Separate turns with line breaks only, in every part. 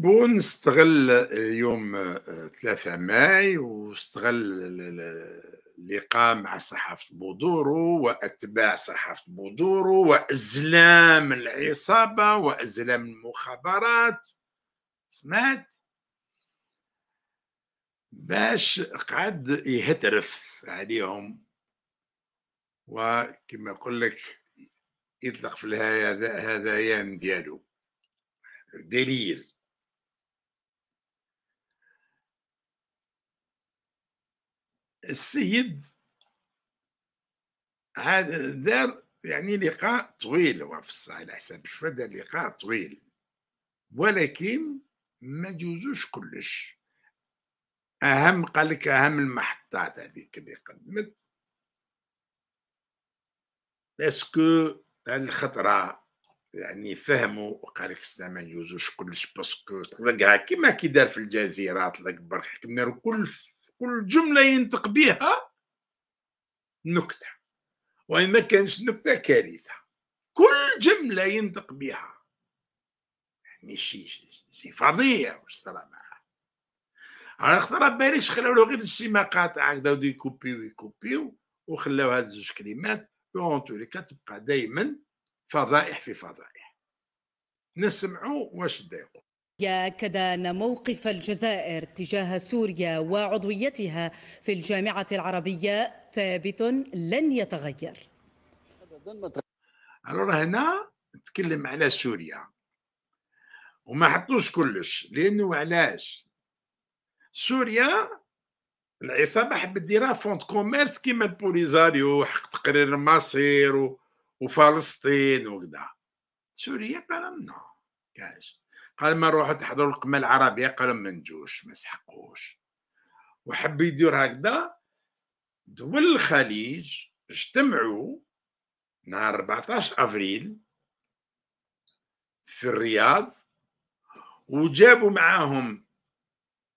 بون استغل يوم 3 آه، ماي واستغل اللقاء مع صحافة بودورو وأتباع صحافة بودورو وإزلام العصابة وإزلام المخابرات سمعت باش قعد يهترف عليهم وكما يقول لك يطلق في هذا هذيان ديالو دليل السيد عاد دار يعني لقاء طويل هو في الصح على حساب الشفا دار لقاء طويل ولكن ما جوزوش كلش اهم قالك اهم المحطات هذيك اللي قدمت اسكو هذه الخطره يعني فهموا وقال لك ما يجوزوش كلش باسكو طلقها كيما كي دار في الجزيره طلق برك كل كل جملة ينطق بها نكته وان ما كانش نكته كارثه كل جمله ينطق بها يعني شي شي فظيع واش صرا معاه على خطر باريس خلاو له غير شي مقاطع هكذا ودو يكوبيو يكوبيو وخلاو هاد زوج كلمات اون توريكا تبقى دائما فضائح في فضائح نسمعوا واش دايقوا
يأكد أن موقف الجزائر تجاه سوريا وعضويتها في الجامعة العربية ثابت لن يتغير
ألور هنا نتكلم على سوريا وما حطوش كلش لأنه علاش سوريا العصابة حبت ديرها فونت كوميرس كيما البوليزاريو حق تقرير المصير وفلسطين وكذا سوريا قال كاش قال ما روحوا تحضروا القمه العربيه قالوا ما نجوش ما سحقوش وحب يدير هكذا دول الخليج اجتمعوا نهار 14 افريل في الرياض وجابوا معاهم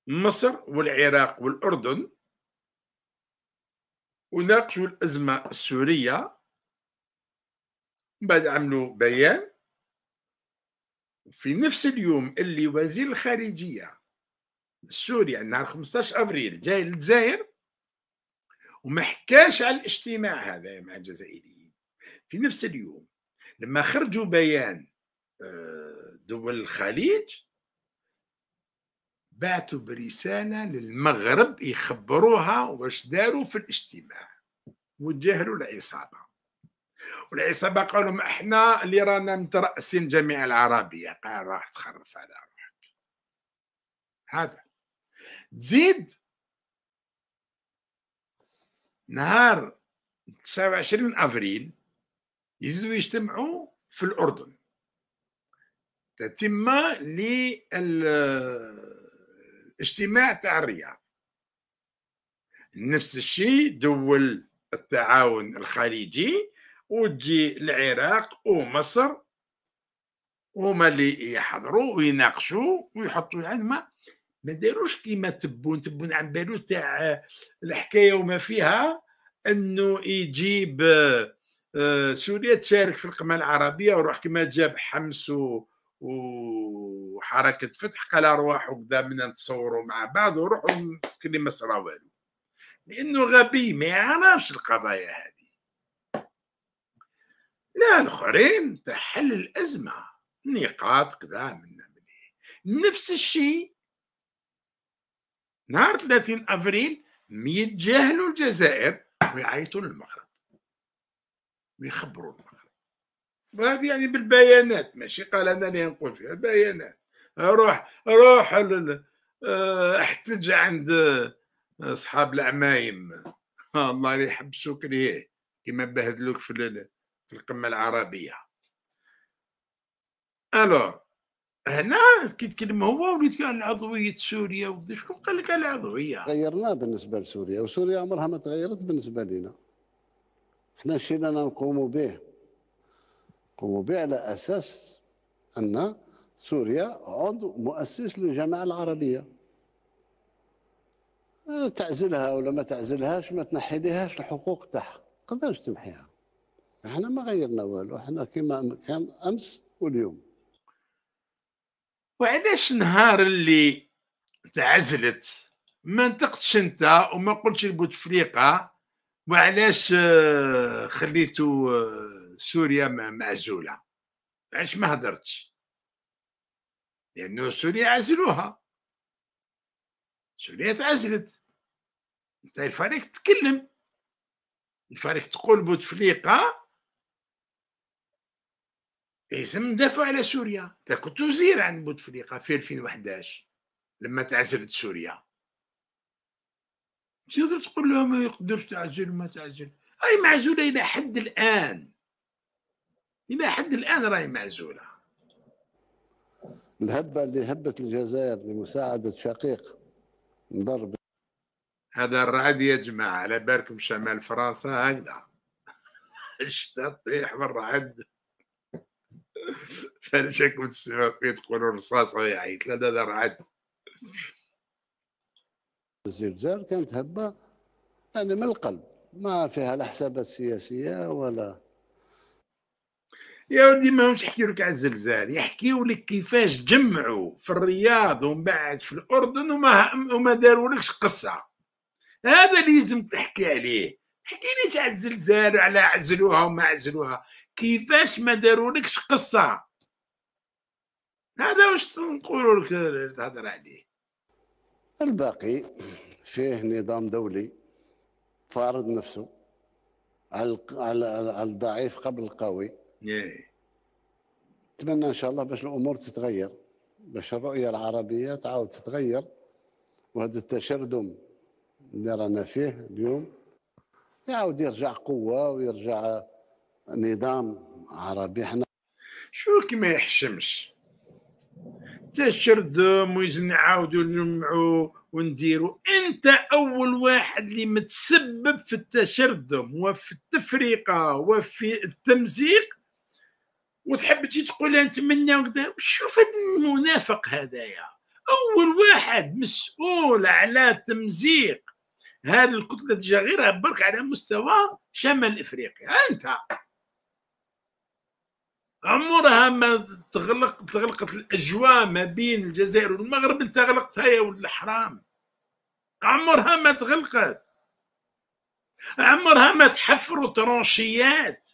مصر والعراق والاردن وناقشوا الازمه السوريه بعد عملوا بيان في نفس اليوم اللي وزير الخارجيه السوري نهار 15 ابريل جاي للجزائر وما حكاش على الاجتماع هذا مع الجزائريين في نفس اليوم لما خرجوا بيان آه، دول الخليج بعثوا برسالة للمغرب يخبروها واش داروا في الاجتماع وتجاهلوا العصابة والعصابه قالوا لهم احنا اللي رانا مترأسين جميع العربيه قال راح تخرف على روحك هذا تزيد نهار 29 افريل يزيدوا يجتمعوا في الاردن تتمه للاجتماع تاع الرياض نفس الشيء دول التعاون الخليجي وتجي العراق ومصر هما اللي يحضروا ويناقشوا ويحطوا يعني ما ما داروش كيما تبون تبون عن بالو تاع الحكايه وما فيها انه يجيب آه، سوريا تشارك في القمه العربيه وروح كيما جاب حمس و وحركه فتح قال ارواح وكذا من نتصوروا مع بعض وروحوا كلمه صرا والو لانه غبي ما يعرفش القضايا هذه لا الاخرين تحل الازمه نقاط كذا من مني نفس الشيء نهار 30 افريل يتجاهلوا الجزائر ويعيطوا للمغرب ويخبروا المغرب وهذه يعني بالبيانات ماشي قال انا اللي نقول فيها بيانات روح روح آه، احتج عند آه، اصحاب العمايم الله يحبسوك ليه كما بهدلوك في في القمه العربيه الو هنا كيتكلم هو وليت كان عضويه سوريا ودي شكون قال لك على العضويه
غيرناه بالنسبه لسوريا وسوريا عمرها ما تغيرت بالنسبه لنا حنا الشيء اللي نقوموا به نقوموا به على اساس ان سوريا عضو مؤسس للجماعه العربيه أه، تعزلها ولا ما تعزلهاش ما تنحي لهاش الحقوق تاعها تقدرش تمحيها احنا ما غيرنا والو احنا كما كان امس واليوم وعلاش نهار اللي
تعزلت ما نطقتش انت وما قلتش لبوتفليقه وعلاش آه، خليتو آه، سوريا معزوله علاش ما هدرتش لانه سوريا عزلوها سوريا تعزلت انت الفريق تكلم الفريق تقول بوتفليقه لازم ندافع على سوريا كنت وزير عند بوتفليقه في 2011 لما تعزلت سوريا تقدر تقول لهم ما يقدرش تعزل ما تعزل راهي معزوله الى حد الان الى حد الان راهي
معزوله الهبه اللي هبت الجزائر لمساعده شقيق ضرب
هذا الرعد يا جماعه على بالكم شمال فرنسا هكذا الشتا تطيح والرعد فنشكوا السماء في تقولوا الرصاصه يعيط لا لا رعد
الزلزال كانت هبه يعني من القلب ما فيها لا حسابات سياسيه ولا يا ودي ما همش
يحكيوا لك على الزلزال يحكيوا لك كيفاش جمعوا في الرياض ومن بعد في الاردن وما وما داروا لكش قصه هذا اللي لازم تحكي عليه حكي ليش على الزلزال وعلى عزلوها وما عزلوها كيفاش ما دارولكش
قصه
هذا واش نقولوا لك تهضر عليه
الباقي فيه نظام دولي فارض نفسه على على الضعيف قبل القوي إيه. نتمنى ان شاء الله باش الامور تتغير باش الرؤيه العربيه تعاود تتغير وهذا التشرذم اللي رانا فيه اليوم يعاود يرجع قوه ويرجع نظام عربي حنا شو كي ما يحشمش تشرد ويزن نعاودو
نجمعو ونديرو انت اول واحد اللي متسبب في التشرذم وفي التفرقه وفي التمزيق وتحب تجي تقول نتمنى وكذا شوف هذا المنافق هذايا اول واحد مسؤول على تمزيق هذه الكتله الجغيرة برك على مستوى شمال افريقيا انت عمرها ما تغلق تغلقت الاجواء ما بين الجزائر والمغرب انت غلقتها يا ولد الحرام عمرها ما تغلقت عمرها ما تحفروا ترانشيات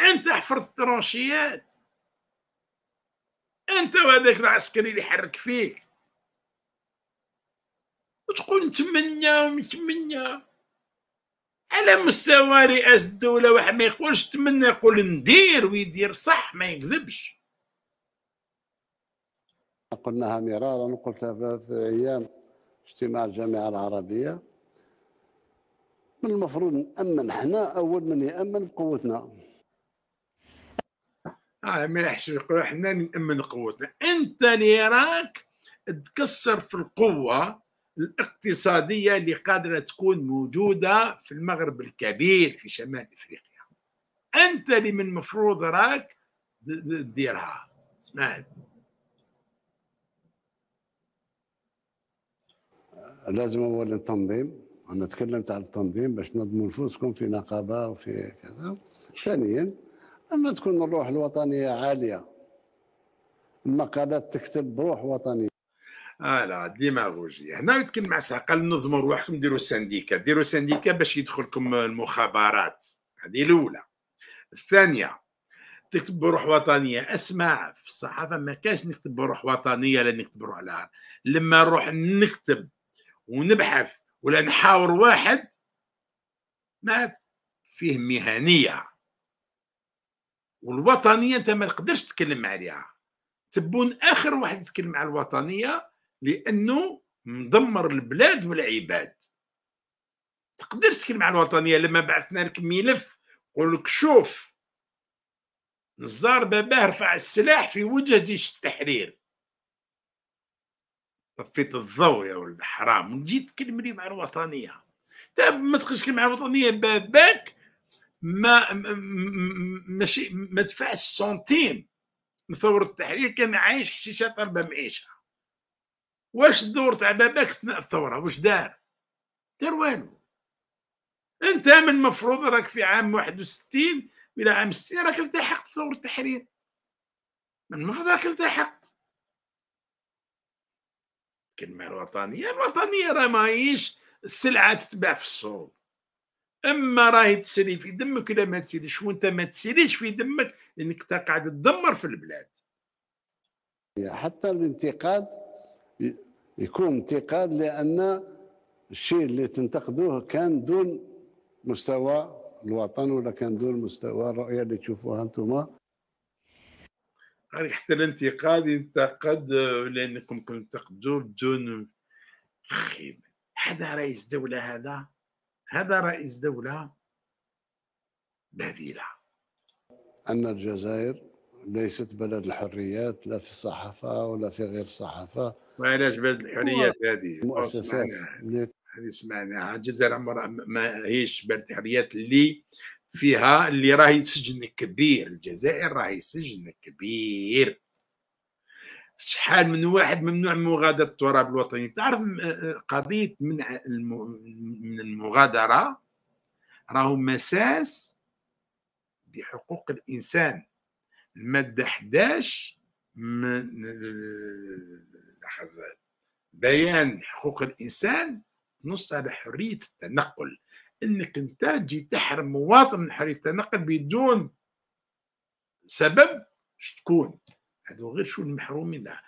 انت حفرت ترانشيات انت وهذاك العسكري اللي حرك فيك وتقول نتمنى ونتمنى على مستوى رئاسه الدوله واحد ما يقولش تمنى يقول ندير ويدير صح ما
يكذبش قلناها مرارا وقلتها في ايام اجتماع الجامعه العربيه من المفروض نامن حنا اول من يامن بقوتنا اه ما يحش يقول حنا نامن قوتنا انت اللي راك تكسر في
القوه الاقتصاديه اللي قادره تكون موجوده في المغرب الكبير في شمال افريقيا انت اللي من المفروض راك تديرها سمعت
لازم اولا التنظيم انا تكلمت عن التنظيم باش نضموا نفوسكم في نقابه وفي كذا ثانيا لما تكون الروح الوطنيه عاليه المقالات تكتب بروح وطنيه فوالا
ديماغوجي هنا يتكلم مع قال نظموا روحكم ديروا سانديكا ديروا سانديكا باش يدخلكم المخابرات هذه الاولى الثانيه تكتب بروح وطنيه اسمع في الصحافه ما كانش نكتب بروح وطنيه لا نكتب بروح لها لما نروح نكتب ونبحث ولا نحاور واحد ما فيه مهنيه والوطنيه انت ما تقدرش تتكلم عليها تبون اخر واحد يتكلم على الوطنيه لانه مدمر البلاد والعباد تقدر تسكن مع الوطنيه لما بعثنا لك ملف قول لك شوف نزار باباه رفع السلاح في وجه جيش التحرير طفيت الضوء يا ولد حرام تكلم لي مع الوطنيه طيب ما تقدرش مع الوطنيه باباك ما ماشي ما دفعش سنتيم من ثوره التحرير كان عايش حشيشه ضربه معيشه واش الدور تاع باباك اثناء الثوره واش دار دار والو انت من المفروض راك في عام 61 الى عام 60 راك التحقت ثوره التحرير من المفروض راك التحقت كلمة الوطنيه الوطنيه راه ماهيش السلعه تتباع في السوق اما راهي تسري في دمك ولا ما تسريش وانت ما تسريش في دمك لانك تقعد تدمر في البلاد
حتى الانتقاد يكون انتقاد لان الشيء اللي تنتقدوه كان دون مستوى الوطن ولا كان دون مستوى الرؤيه اللي تشوفوها انتم
يعني حتى الانتقاد ينتقد لانكم كنتم بدون خيب هذا رئيس دوله هذا هذا رئيس دوله
بذيله ان الجزائر ليست بلد الحريات لا في الصحافه ولا في غير الصحافه وعلاش بهذه
الحريات هذه المؤسسات هذه سمعناها الجزائر عمرها ما هيش بهذه الحريات اللي فيها اللي راهي سجن كبير الجزائر راهي سجن كبير شحال من واحد ممنوع من مغادرة التراب الوطني تعرف آه، قضية من من المغادرة راهو مساس بحقوق الإنسان المادة 11 من الأحباء بيان حقوق الإنسان نص على حرية التنقل انك انت تجي تحرم مواطن من حريه التنقل بدون سبب شكون هذو غير شو المحرومين منها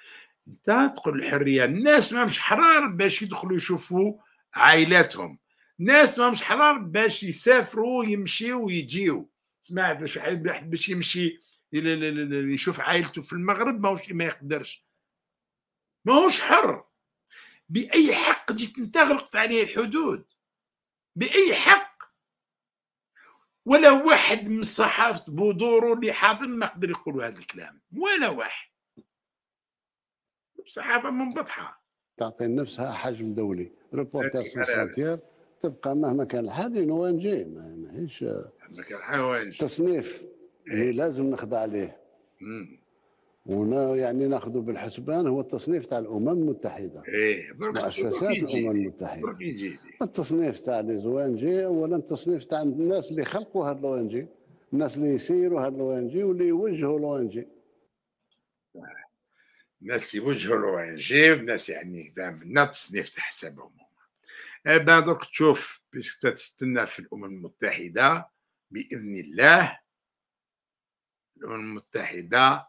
انت تقول الحريه الناس ما مش حرار باش يدخلوا يشوفوا عائلاتهم ناس ما مش حرار باش يسافروا يمشيوا ويجيو سمعت باش واحد باش يمشي يشوف عائلته في المغرب ما يقدرش ماهوش حر باي حق جيت انت غلقت عليه الحدود باي حق ولا واحد من صحافه بودورو اللي حاضر ما قدر يقولوا هذا الكلام ولا واحد الصحافه منبطحه
تعطي نفسها حجم دولي ريبورتر سون فرونتير تبقى مهما كان الحال او ان جي ماهيش مهما كان الحال تصنيف اللي لازم نخضع عليه مم. هنا يعني ناخذ بالحسبان هو التصنيف تاع الامم المتحده
ايه مؤسسات الامم المتحده
التصنيف تاع لي زوان جي اولا التصنيف تاع الناس اللي خلقوا هذا لو جي الناس اللي يسيروا هذا لو ان جي واللي يوجهوا لو ان جي
الناس يوجهوا لو ان جي والناس يعني منا التصنيف تاع حسابهم هما بعد تشوف بيسك تستنى في الامم المتحده باذن الله الامم المتحده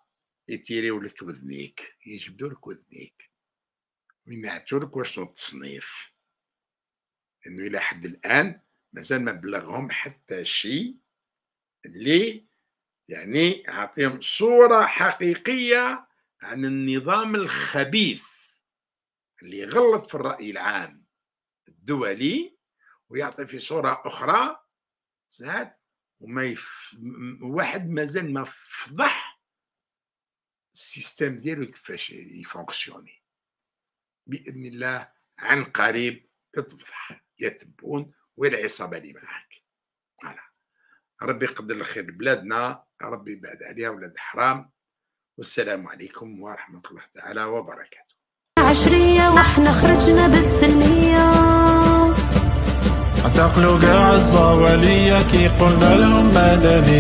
يتيريو لك وذنيك يجبدو لك وذنيك يعطيو لك واش التصنيف انه الى حد الان مازال ما بلغهم حتى شيء اللي يعني عطيهم صورة حقيقية عن النظام الخبيث اللي غلط في الرأي العام الدولي ويعطي في صورة أخرى ساعات وما يف... واحد مازال ما فضح السيستم ديالو كيفاش يفونكسيوني باذن الله عن قريب تتضح يا تبون وين العصابه اللي معاك فوالا ربي يقدر الخير لبلادنا ربي يبعد عليها ولاد الحرام والسلام عليكم ورحمه الله تعالى وبركاته
عشرية وحنا خرجنا بالسلمية اعتقلوا قاع الصوالية كي قلنا لهم مدنية